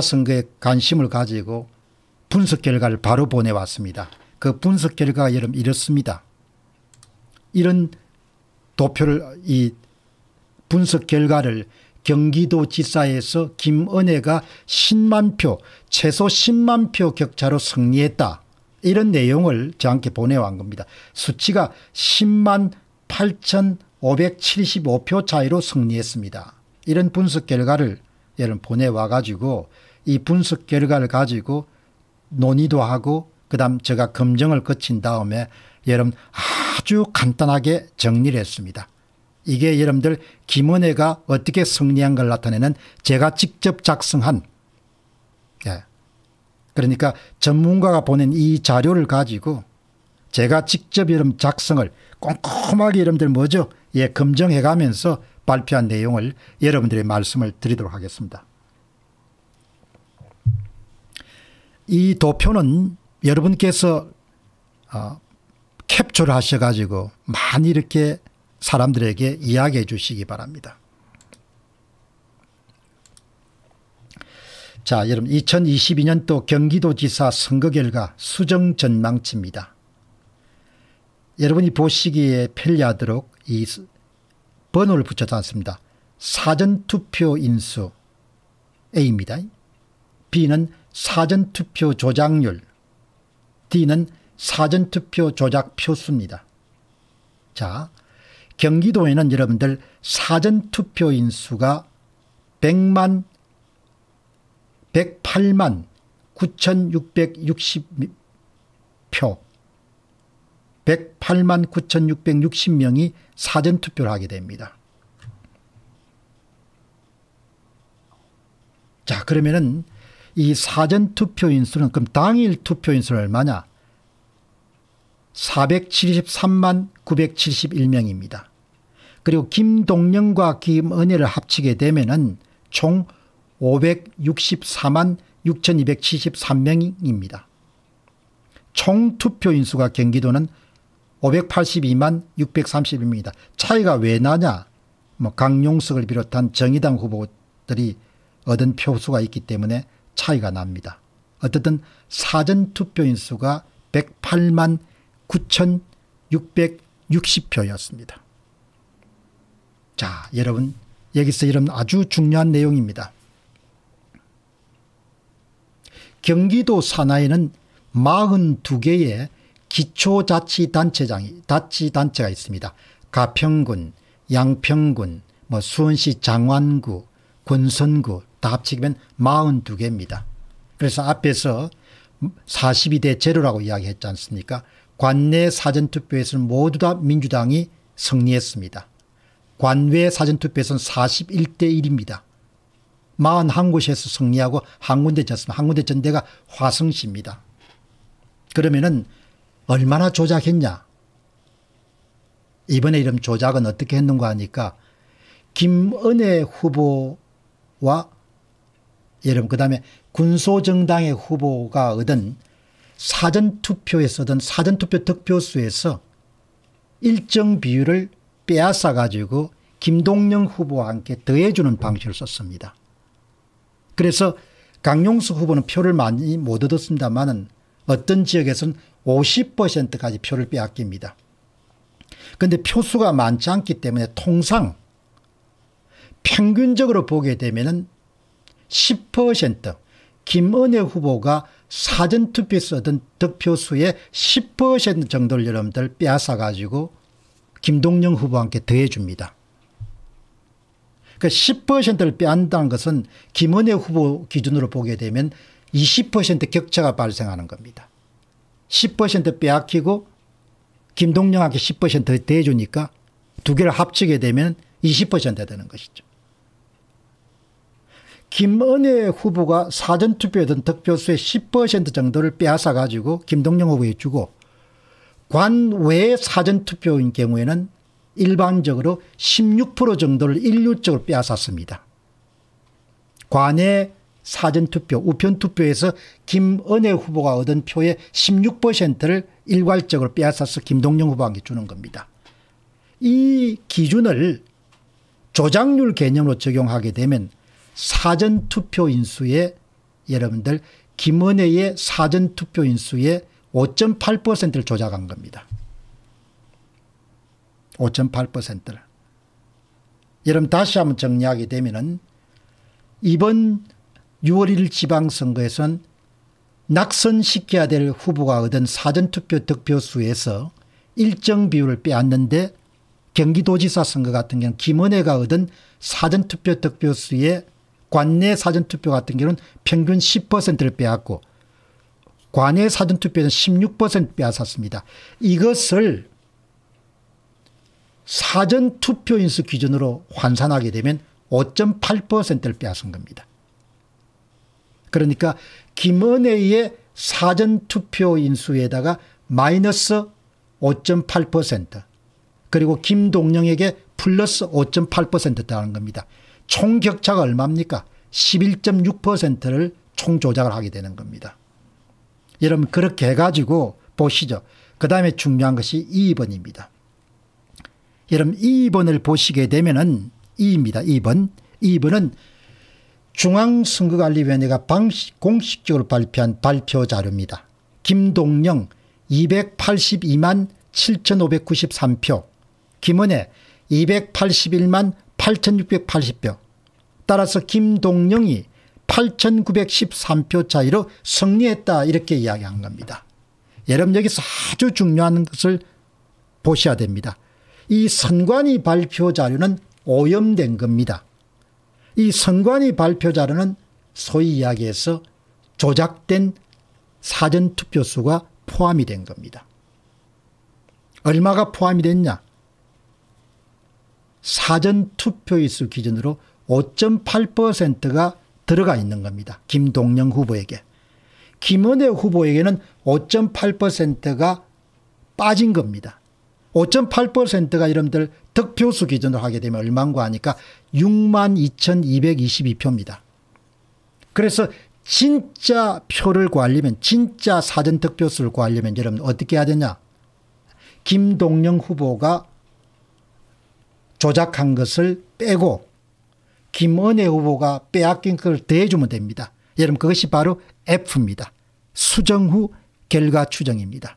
선거에 관심을 가지고 분석 결과를 바로 보내왔습니다. 그 분석 결과가 여름 이렇습니다. 이런 도표를 이 분석 결과를 경기도지사에서 김은혜가 10만 표 최소 10만 표 격차로 승리했다. 이런 내용을 저한테 보내온 겁니다. 수치가 10만 8,575표 차이로 승리했습니다. 이런 분석 결과를 여러분 보내와 가지고 이 분석 결과를 가지고 논의도 하고 그다음 제가 검증을 거친 다음에 여러분 아주 간단하게 정리를 했습니다. 이게 여러분들 김은혜가 어떻게 승리한 걸 나타내는 제가 직접 작성한 예. 그러니까 전문가가 보낸 이 자료를 가지고 제가 직접 여러 작성을 꼼꼼하게 여러분들 뭐죠? 예, 검증해 가면서 발표한 내용을 여러분들의 말씀을 드리도록 하겠습니다. 이 도표는 여러분께서 어, 캡처를 하셔가지고 많이 이렇게 사람들에게 이야기해 주시기 바랍니다. 자 여러분 2022년도 경기도지사 선거 결과 수정 전망치입니다. 여러분이 보시기에 편리하도록 이 번호를 붙여서 않습니다. 사전투표 인수 A입니다. B는 사전투표 조작률, D는 사전투표 조작 표수입니다. 자, 경기도에는 여러분들 사전투표 인수가 100만 108만 9660표 108만 9660명이 사전투표를 하게 됩니다. 자 그러면은 이 사전 투표 인수는 그럼 당일 투표 인수는 얼마냐? 473만 971명입니다. 그리고 김동영과 김은혜를 합치게 되면 은총 564만 6273명입니다. 총 투표 인수가 경기도는 582만 630입니다. 차이가 왜 나냐? 뭐 강용석을 비롯한 정의당 후보들이 얻은 표수가 있기 때문에 차이가 납니다. 어쨌든 사전투표 인수가 108만 9,660표였습니다. 자, 여러분 여기서 이런 아주 중요한 내용입니다. 경기도 산하에는 42개의 기초자치단체장이, 자치단체가 있습니다. 가평군, 양평군, 뭐 수원시 장완구, 권선구 다 합치면 42개입니다. 그래서 앞에서 42대 제로라고 이야기했지 않습니까 관내 사전투표에서는 모두 다 민주당이 승리했습니다. 관외 사전투표에서는 41대 1입니다. 41곳에서 승리하고 한 군데 졌습니다. 한 군데 전대가 화성시입니다. 그러면은 얼마나 조작했냐 이번에 이름 조작은 어떻게 했는가 하니까 김은혜 후보 후보와 여러분 그다음에 군소정당의 후보가 얻은 사전투표에서 얻은 사전투표 득표수에서 일정 비율을 빼앗아 가지고 김동영 후보와 함께 더해주는 방식을 썼습니다. 그래서 강용수 후보는 표를 많이 못 얻었습니다만은 어떤 지역에서는 50%까지 표를 빼앗깁니다. 그런데 표수가 많지 않기 때문에 통상 평균적으로 보게 되면 1 0 김은혜 후보가 사전투표 써든 득표수의 10% 정도를 여러분들 빼앗아 가지고 김동영 후보와 함 더해 줍니다. 그 그러니까 10%를 빼앗는다는 것은 김은혜 후보 기준으로 보게 되면 20% 격차가 발생하는 겁니다. 10% 빼앗기고 김동영한테 10%더 대주니까 두 개를 합치게 되면 20% 되는 것이죠. 김은혜 후보가 사전투표에 든 득표수의 10% 정도를 빼앗아 가지고 김동영 후보에 주고 관외 사전투표인 경우에는 일반적으로 16% 정도를 일률적으로 빼앗았습니다. 관외 사전투표 우편투표에서 김은혜 후보가 얻은 표의 16%를 일괄적으로 빼앗아서 김동영 후보에게 주는 겁니다. 이 기준을 조작률 개념으로 적용하게 되면 사전투표 인수에 여러분들 김은혜의 사전투표 인수에 5.8%를 조작한 겁니다. 5.8%를. 여러분 다시 한번 정리하게 되면은 이번 6월 1일 지방선거에선 낙선시켜야 될 후보가 얻은 사전투표 득표수에서 일정 비율을 빼앗는데 경기도지사 선거 같은 경우 김은혜가 얻은 사전투표 득표수의 관내 사전투표 같은 경우는 평균 10%를 빼앗고 관내 사전투표에서는 16% 빼앗았습니다. 이것을 사전투표 인수 기준으로 환산하게 되면 5.8%를 빼앗은 겁니다. 그러니까 김은혜의 사전투표 인수에다가 마이너스 5.8% 그리고 김동영에게 플러스 5.8% 따는 겁니다. 총격차가 얼마입니까? 11.6%를 총조작을 하게 되는 겁니다. 여러분 그렇게 해가지고 보시죠. 그 다음에 중요한 것이 2번입니다. 여러분 2번을 보시게 되면은 2입니다. 2번. 2번은 중앙선거관리위원회가 방식 공식적으로 발표한 발표 자료입니다. 김동영 282만 7,593표, 김은혜 281만 8,680표 따라서 김동영이 8,913표 차이로 승리했다 이렇게 이야기한 겁니다. 여러분 여기서 아주 중요한 것을 보셔야 됩니다. 이 선관위 발표 자료는 오염된 겁니다. 이 선관위 발표 자료는 소위 이야기해서 조작된 사전투표수가 포함이 된 겁니다. 얼마가 포함이 됐냐 사전투표일수 기준으로 5.8%가 들어가 있는 겁니다. 김동영 후보에게. 김은혜 후보에게는 5.8%가 빠진 겁니다. 5.8%가 여러분들 득표수 기준으로 하게 되면 얼마인고 하니까 6만 2,222표입니다. 그래서 진짜 표를 구하려면 진짜 사전 득표수를 구하려면 여러분 어떻게 해야 되냐. 김동영 후보가 조작한 것을 빼고 김은혜 후보가 빼앗긴 것을 대해주면 됩니다. 여러분 그것이 바로 F입니다. 수정 후 결과 추정입니다.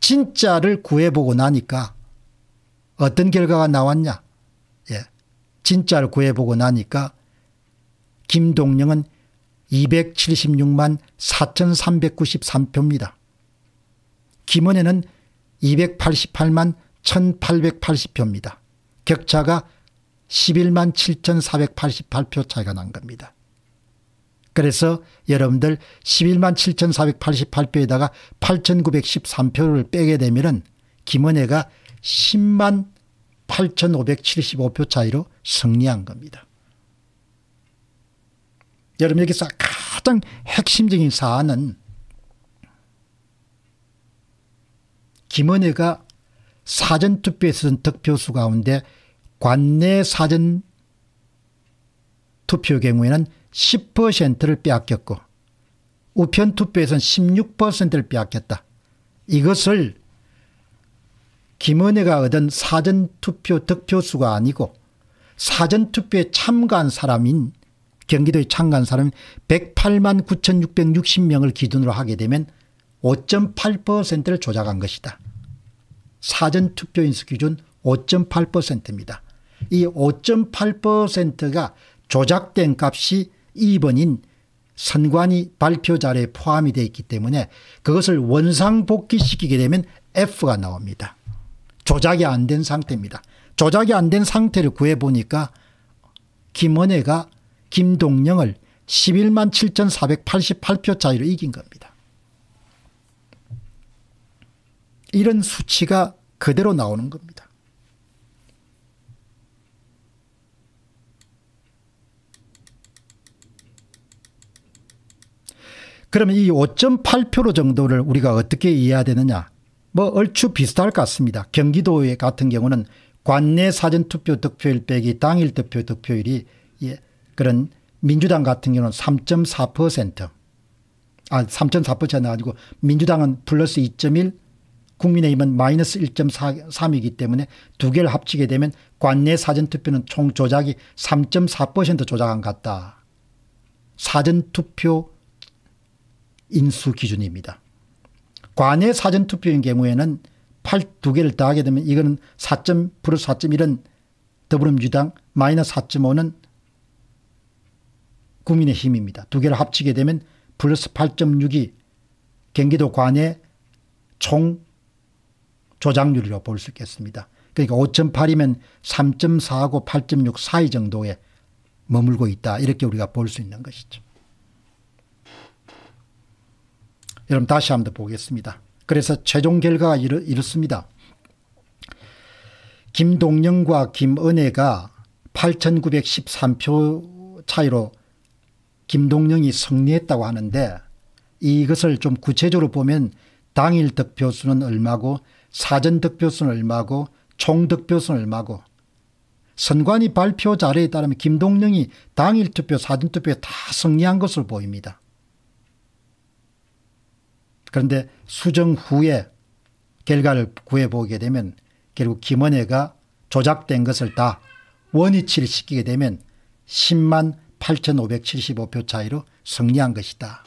진짜를 구해보고 나니까 어떤 결과가 나왔냐. 예. 진짜를 구해보고 나니까 김동영은 276만 4,393표입니다. 김은혜는 288만 1,880표입니다. 격차가 11만 7,488표 차이가 난 겁니다. 그래서 여러분들 11만 7,488표에다가 8,913표를 빼게 되면 김은혜가 10만 8,575표 차이로 승리한 겁니다. 여러분 여기서 가장 핵심적인 사안은 김은혜가 사전투표에서 득표수 가운데 관내 사전 투표 경우에는 10%를 빼앗겼고 우편 투표에서는 16%를 빼앗겼다. 이것을 김은혜가 얻은 사전투표 득표수가 아니고 사전투표에 참가한 사람인 경기도에 참가한 사람 108만 9660명을 기준으로 하게 되면 5.8%를 조작한 것이다. 사전투표 인수 기준 5.8%입니다. 이 5.8%가 조작된 값이 2번인 선관위 발표 자료에 포함이 되어 있기 때문에 그것을 원상복귀시키게 되면 F가 나옵니다. 조작이 안 된 상태입니다. 조작이 안 된 상태를 구해보니까 김원혜가 김동령을 11만 7,488표 차이로 이긴 겁니다. 이런 수치가 그대로 나오는 겁니다. 그러면 이 5.8% 정도를 우리가 어떻게 이해해야 되느냐 뭐 얼추 비슷할 것 같습니다. 경기도 같은 경우는 관내 사전투표 득표율 빼기 당일 득표 득표율이 예, 그런 민주당 같은 경우는 3.4% 아, 3.4%가 아니고 민주당은 플러스 2.1 국민의힘은 마이너스 1.3이기 때문에 두 개를 합치게 되면 관내 사전투표는 총 조작이 3.4% 조작한 것 같다. 사전투표 인수 기준입니다. 관외 사전투표인 경우에는 8 2개를 더하게 되면 이거는 4 플러스 4점 이 더불어민주당 마이너스 4.5는 국민의힘입니다. 두 개를 합치게 되면 플러스 8.6이 경기도 관의 총 조작률이라고 볼 수 있겠습니다. 그러니까 5.8이면 3.4하고 8.6 사이 정도에 머물고 있다 이렇게 우리가 볼 수 있는 것이죠. 여러분 다시 한번 보겠습니다. 그래서 최종 결과가 이렇, 이렇습니다. 김동영과 김은혜가 8,913표 차이로 김동영이 승리했다고 하는데 이것을 좀 구체적으로 보면 당일 득표수는 얼마고 사전 득표수는 얼마고 총 득표수는 얼마고 선관위 발표 자료에 따르면 김동영이 당일 투표 사전 투표에 다 승리한 것으로 보입니다. 그런데 수정 후에 결과를 구해보게 되면 결국 김원회가 조작된 것을 다 원위치를 시키게 되면 10만 8,575표 차이로 승리한 것이다.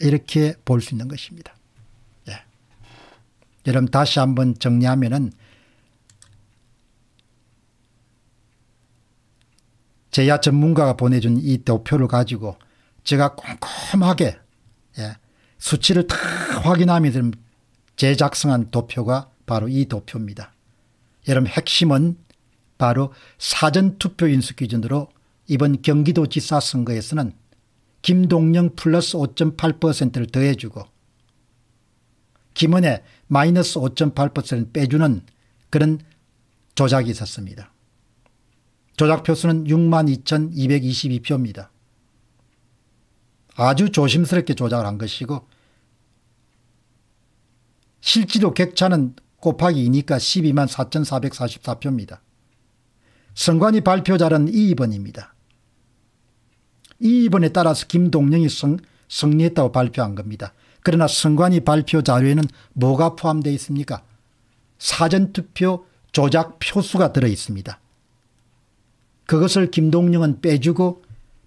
이렇게 볼 수 있는 것입니다. 예. 여러분 다시 한번 정리하면 은 제야 전문가가 보내준 이 도표를 가지고 제가 꼼꼼하게 예. 수치를 다 확인하면 재작성한 도표가 바로 이 도표입니다. 여러분 핵심은 바로 사전투표 인수 기준으로 이번 경기도지사 선거에서는 김동영 플러스 5.8%를 더해주고 김은혜 마이너스 5.8%를 빼주는 그런 조작이 있었습니다. 조작표수는 62,222표입니다. 아주 조심스럽게 조작을 한 것이고 실지도격차는 곱하기 2니까 12만 4,444표입니다. 선관위 발표자는 이입입니다이입에 따라서 김동영이 성, 승리했다고 발표한 겁니다. 그러나 선관위 발표 자료에는 뭐가 포함되어 있습니까? 사전투표 조작 표수가 들어 있습니다. 그것을 김동영은 빼주고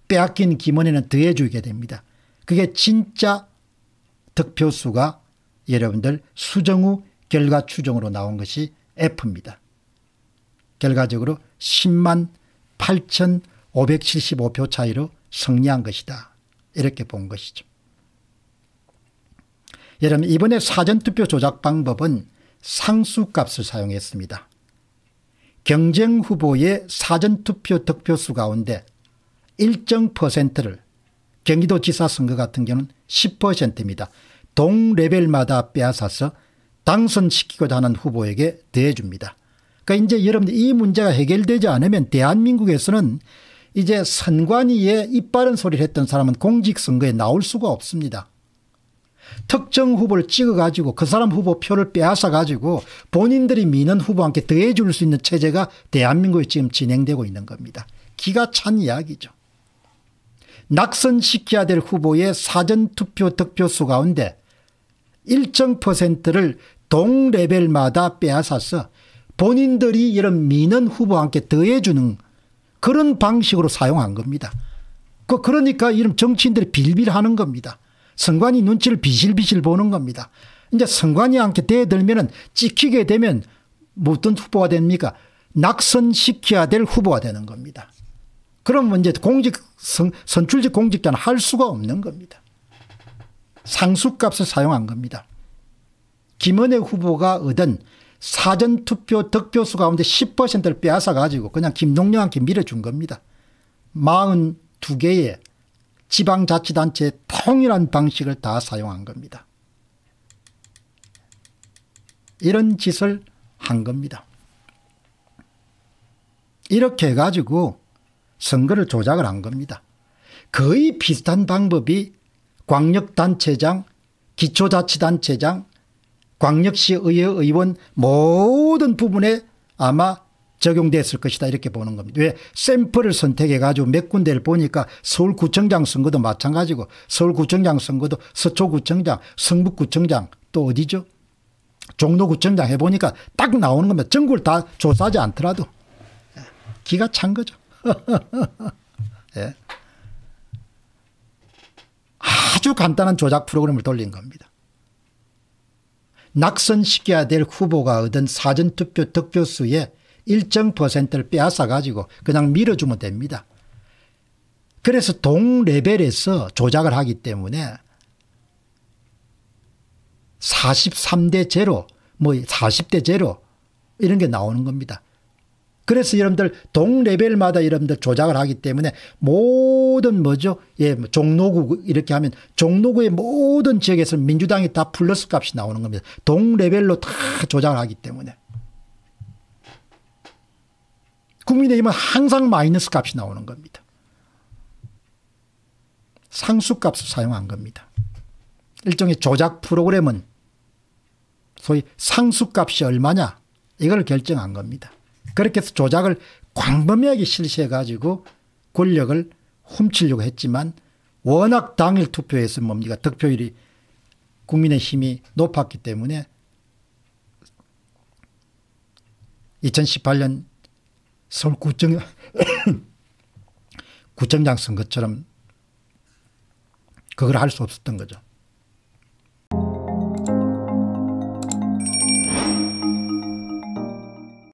빼앗긴 김원에는 더해주게 됩니다. 그게 진짜 득표수가 여러분들 수정 후 결과 추정으로 나온 것이 F입니다. 결과적으로 10만 8,575표 차이로 승리한 것이다. 이렇게 본 것이죠. 여러분 이번에 사전투표 조작 방법은 상수값을 사용했습니다. 경쟁 후보의 사전투표 득표수 가운데 일정 퍼센트를 경기도지사 선거 같은 경우는 10%입니다. 동 레벨마다 빼앗아서 당선시키고자 하는 후보에게 대줍니다. 그러니까 이제 여러분들 이 문제가 해결되지 않으면 대한민국에서는 이제 선관위에 입 바른 소리를 했던 사람은 공직선거에 나올 수가 없습니다. 특정 후보를 찍어가지고 그 사람 후보 표를 빼앗아가지고 본인들이 미는 후보한테 더해줄 수 있는 체제가 대한민국에 지금 진행되고 있는 겁니다. 기가 찬 이야기죠. 낙선시켜야 될 후보의 사전투표 득표수 가운데 일정 퍼센트를 동레벨마다 빼앗아서 본인들이 이런 미는 후보와 함께 더해주는 그런 방식으로 사용한 겁니다. 그, 그러니까 이런 정치인들이 빌빌하는 겁니다. 선관이 눈치를 비실비실 보는 겁니다. 이제 선관이한테 대들면은 찍히게 되면 어떤 후보가 됩니까? 낙선시켜야 될 후보가 되는 겁니다. 그럼 이제 공직 선, 출직 공직자는 할 수가 없는 겁니다. 상수값을 사용한 겁니다. 김은혜 후보가 얻은 사전투표 득표수 가운데 10%를 빼앗아 가지고 그냥 김동영한테 밀어준 겁니다. 42개의 지방자치단체 통일한 방식을 다 사용한 겁니다. 이런 짓을 한 겁니다. 이렇게 해가지고 선거를 조작을 한 겁니다. 거의 비슷한 방법이 광역단체장, 기초자치단체장, 광역시 의회 의원 모든 부분에 아마 적용됐을 것이다 이렇게 보는 겁니다. 왜 샘플을 선택해 가지고 몇 군데를 보니까 서울구청장 선거도 마찬가지고 서울구청장 선거도 서초구청장 성북구청장 또 어디죠 종로구청장 해보니까 딱 나오는 겁니다. 전국을 다 조사하지 않더라도 기가 찬 거죠. 예. 아주 간단한 조작 프로그램을 돌린 겁니다. 낙선시켜야 될 후보가 얻은 사전투표 득표수의 일정 퍼센트를 빼앗아 가지고 그냥 밀어주면 됩니다. 그래서 동 레벨에서 조작을 하기 때문에 43대 제뭐 40대 제 이런 게 나오는 겁니다. 그래서 여러분들 동레벨마다 여러분들 조작을 하기 때문에 모든 뭐죠? 예, 뭐 종로구 이렇게 하면 종로구의 모든 지역에서 민주당이 다 플러스 값이 나오는 겁니다. 동레벨로 다 조작을 하기 때문에. 국민의힘은 항상 마이너스 값이 나오는 겁니다. 상수값을 사용한 겁니다. 일종의 조작 프로그램은 소위 상수값이 얼마냐 이걸 결정한 겁니다. 그렇게 해서 조작을 광범위하게 실시해가지고 권력을 훔치려고 했지만 워낙 당일 투표에서 뭡니까 득표율이 국민의 힘이 높았기 때문에 2018년 서울 구청 구청장 선거처럼 그걸 할 수 없었던 거죠.